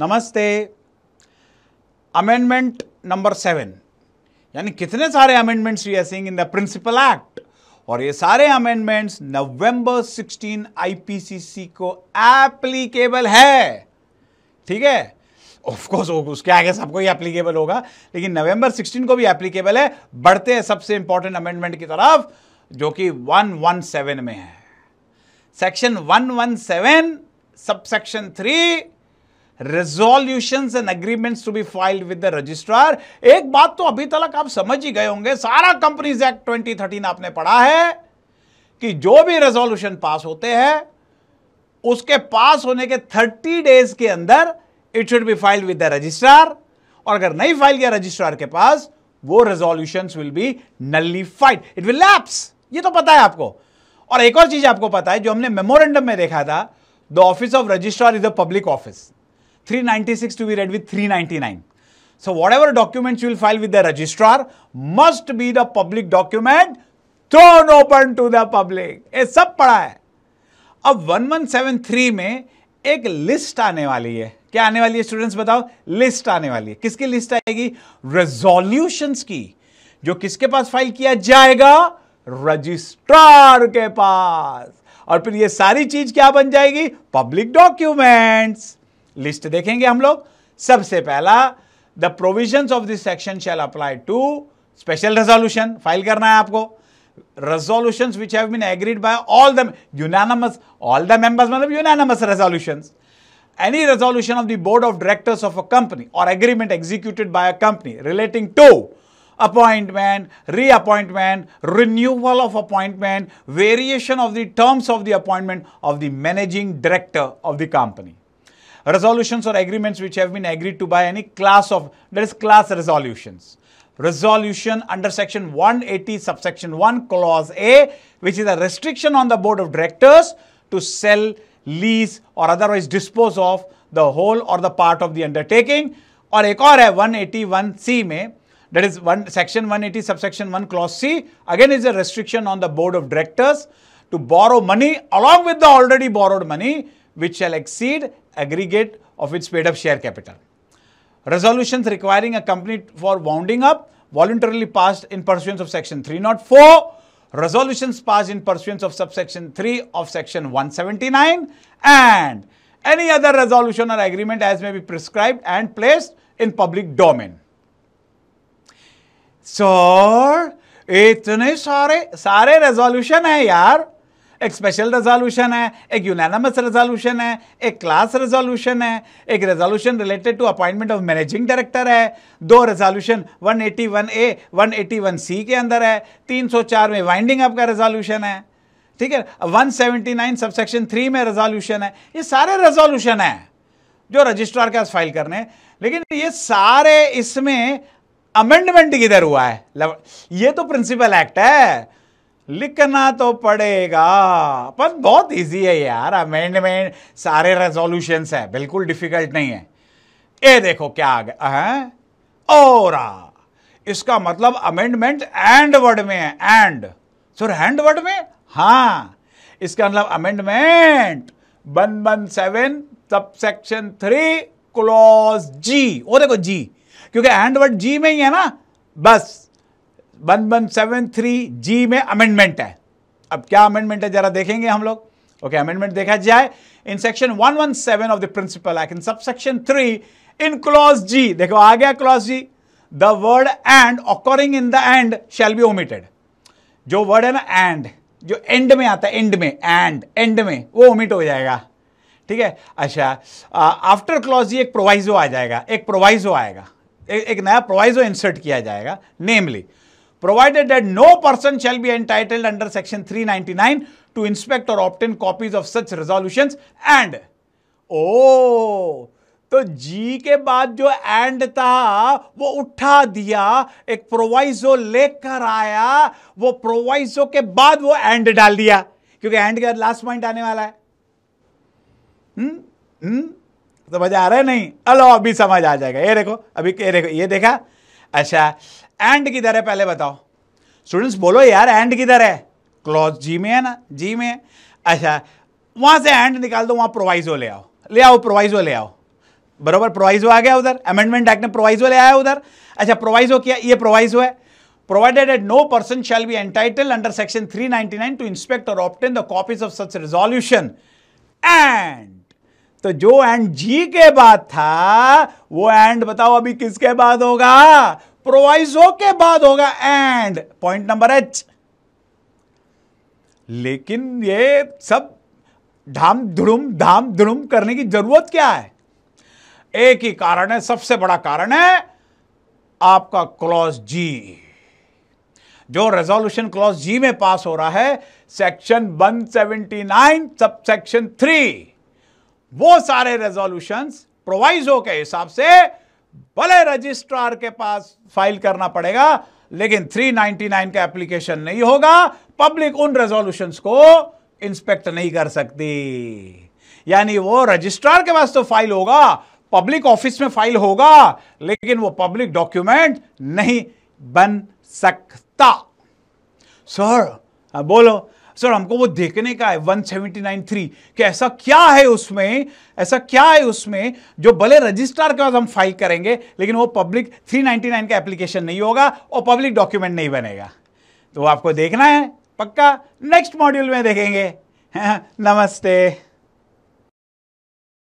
नमस्ते amendment number seven यानी कितने सारे amendments we are seeing in the principal act और ये सारे अमेंडमेंट्स नवंबर 16 आईपीसीसी को एप्लीकेबल है ठीक है ऑफ कोर्स उसके आगे सबको ही एप्लीकेबल होगा लेकिन नवंबर 16 को भी एप्लीकेबल है बढ़ते हैं सबसे इंपॉर्टेंट अमेंडमेंट की तरफ जो कि 117 में है section 117 subsection three resolution and agreements to be filed with the registrar एक बात तो अभी तक आप समझ ही गए होंगे सारा कंपनीज एक्ट थर्टीन आपने पढ़ा है कि जो भी रेजोल्यूशन पास होते हैं उसके पास होने के थर्टी डेज के अंदर it should be filed with the registrar और अगर नहीं फाइल किया रजिस्ट्रार के पास वो resolution will be nullified it will lapse ये तो पता है आपको और एक और चीज आपको पता है जो हमने मेमोरेंडम में देखा था the office of registrar is a public office 396 to be read with 399. So whatever documents you will file with the registrar must be the public document thrown open to the public. ये सब पढ़ा है अब 1173 में एक list आने वाली है क्या आने वाली है स्टूडेंट्स बताओ लिस्ट आने वाली है किसकी लिस्ट आएगी Resolutions की जो किसके पास फाइल किया जाएगा रजिस्ट्रार के पास और फिर ये सारी चीज क्या बन जाएगी Public documents. लिस्ट देखेंगे हम लोग सबसे पहला the provision of this section shall apply to special resolution file करना है आपको resolution which have been agreed by all the unanimous all the members मतलब unanimous resolution any resolution of the board of directors of a company और agreement executed by a company relating to appointment, reappointment, renewal of appointment, variation of the terms of the appointment of the managing director of the company. resolutions or agreements which have been agreed to by any class of, that is class resolutions. Resolution under section 180 subsection 1 clause A which is a restriction on the board of directors to sell, lease or otherwise dispose of the whole or the part of the undertaking or a core a 181 c that is one section 180 subsection 1 clause c again is a restriction on the board of directors to borrow money along with the already borrowed money which shall exceed aggregate of its paid up share capital. Resolutions requiring a company for wounding up voluntarily passed in pursuance of section 304, resolutions passed in pursuance of subsection 3 of section 179 and any other resolution or agreement as may be prescribed and placed in public domain. So, इतने सारे सारे resolution है यार एक special resolution है एक यूनानमस resolution है एक क्लास रेजोल्यूशन है एक resolution related to appointment of managing director है दो रेजोल्यूशन 181 ए 181 सी के अंदर है 304 में वाइंडिंग अप का रेजोल्यूशन है ठीक है 179 सबसेक्शन थ्री में रेजोल्यूशन है ये सारे रेजोल्यूशन है जो रजिस्ट्रार के फाइल करने लेकिन ये सारे इसमें अमेंडमेंट किधर हुआ है ये तो प्रिंसिपल एक्ट है लिखना तो पड़ेगा पर बहुत इजी है यार अमेंडमेंट सारे रेजोल्यूशन है बिल्कुल डिफिकल्ट नहीं है ये देखो क्या आ गया है इसका मतलब अमेंडमेंट एंड वर्ड में है एंड सर हैंड वर्ड में हा इसका मतलब amendment one one seven sub section three clause G वो देखो जी क्योंकि हैंड वर्ड जी में ही है ना बस one one seven three G में अमेंडमेंट है अब क्या अमेंडमेंट है जरा देखेंगे हम लोग ओके अमेंडमेंट देखा जाए in section 117 of the principal act in sub section three in clause G देखो आ गया clause G the word and occurring in the end shall be omitted जो वर्ड है ना एंड जो एंड में आता है एंड में एंड एंड में वो ओमिट हो जाएगा ठीक है अच्छा आफ्टर क्लॉज जी एक प्रोवाइजो आ जाएगा एक प्रोवाइजो आएगा एक नया प्रोवाइजो इंसर्ट किया जाएगा नेमली provided that no person shall be entitled under section 399 to inspect or obtain copies of such resolutions and oh तो जी के बाद जो एंड था वो उठा दिया एक प्रोवाइजो लेकर आया वो प्रोवाइजो के बाद वो एंड डाल दिया क्योंकि एंड के लास्ट पॉइंट आने वाला है हम्म हम्म समझ आ रहा है नहीं अलो अभी समझ आ जाएगा ये देखो अभी ये देखो ये देखा अच्छा एंड किधर है पहले बताओ स्टूडेंट्स बोलो यार एंड किधर है क्लॉज जी में है ना जी में अच्छा वहाँ से एंड निकाल दो वहाँ प्रोवाइजो ले आओ ले आओ प्रोवाइजो ले आओ बराबर प्रोवाइजो आ गया उधर अमेंडमेंट एक्ट ने प्रोवाइजो ले आया उधर अच्छा प्रोवाइजो किया ये प्रोवाइजो है provided that no person shall be entitled under section 399 to inspect or obtain the copies of such resolution and तो जो एंड जी के बाद था वो एंड बताओ अभी किसके बाद होगा प्रोवाइजो के बाद होगा एंड पॉइंट नंबर एच लेकिन ये सब धाम धुड़ुम धाम धुड़ुम करने की जरूरत क्या है एक ही कारण है सबसे बड़ा कारण है आपका क्लॉज जी जो रेजोल्यूशन क्लॉज जी में पास हो रहा है सेक्शन 179 सब सेक्शन थ्री वो सारे रेजोल्यूशन प्रोवाइजो के हिसाब से भले रजिस्ट्रार के पास फाइल करना पड़ेगा लेकिन 399 का एप्लीकेशन नहीं होगा पब्लिक उन रेजोल्यूशन को इंस्पेक्ट नहीं कर सकती यानी वो रजिस्ट्रार के पास तो फाइल होगा पब्लिक ऑफिस में फाइल होगा लेकिन वो पब्लिक डॉक्यूमेंट नहीं बन सकता सर बोलो सर हमको वो देखने का है 179.3 कि ऐसा क्या है उसमें ऐसा क्या है उसमें जो भले रजिस्ट्रार के बाद हम फाइल करेंगे लेकिन वो पब्लिक 399 का एप्लीकेशन नहीं होगा और पब्लिक डॉक्यूमेंट नहीं बनेगा तो आपको देखना है पक्का नेक्स्ट मॉड्यूल में देखेंगे नमस्ते